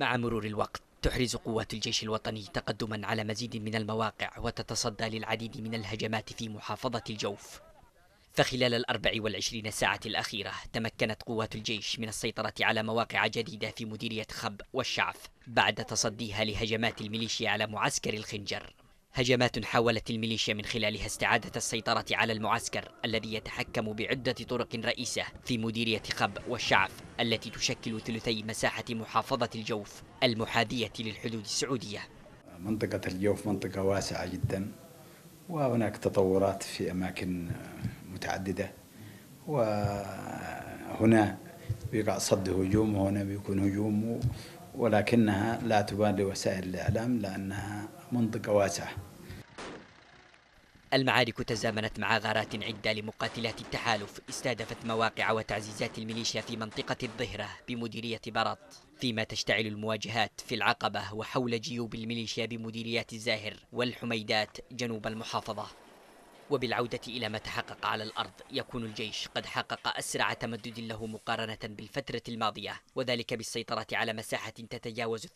مع مرور الوقت تحرز قوات الجيش الوطني تقدما على مزيد من المواقع وتتصدى للعديد من الهجمات في محافظة الجوف فخلال الأربع والعشرين ساعة الأخيرة تمكنت قوات الجيش من السيطرة على مواقع جديدة في مديرية خب والشعف بعد تصديها لهجمات الميليشيا على معسكر الخنجر هجمات حاولت الميليشيا من خلالها استعادة السيطرة على المعسكر الذي يتحكم بعدة طرق رئيسة في مديرية خب والشعف التي تشكل ثلثي مساحة محافظة الجوف المحاذية للحدود السعودية منطقة الجوف منطقة واسعة جدا وهناك تطورات في أماكن متعددة وهنا بيقع صد هجوم وهنا بيكون هجوم ولكنها لا تبان لوسائل الإعلام لأنها منطقة واسعة المعارك تزامنت مع غارات عدة لمقاتلات التحالف استهدفت مواقع وتعزيزات الميليشيا في منطقة الظهرة بمديرية برط فيما تشتعل المواجهات في العقبة وحول جيوب الميليشيا بمديريات الزاهر والحميدات جنوب المحافظة وبالعودة إلى ما تحقق على الأرض يكون الجيش قد حقق أسرع تمدد له مقارنة بالفترة الماضية وذلك بالسيطرة على مساحة تتجاوز 80%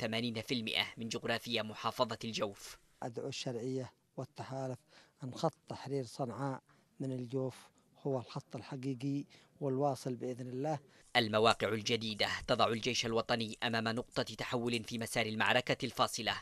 من جغرافيا محافظة الجوف أدعو الشرعية والتحالف أن خط تحرير صنعاء من الجوف هو الخط الحقيقي والواصل باذن الله. المواقع الجديده تضع الجيش الوطني امام نقطه تحول في مسار المعركه الفاصله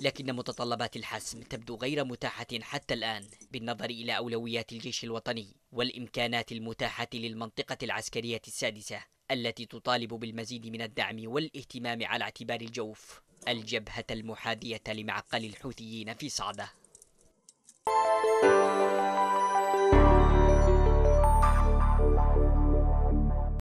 لكن متطلبات الحسم تبدو غير متاحة حتى الآن بالنظر إلى أولويات الجيش الوطني والإمكانات المتاحة للمنطقة العسكرية السادسة التي تطالب بالمزيد من الدعم والاهتمام على اعتبار الجوف الجبهة المحاذية لمعقل الحوثيين في صعدة.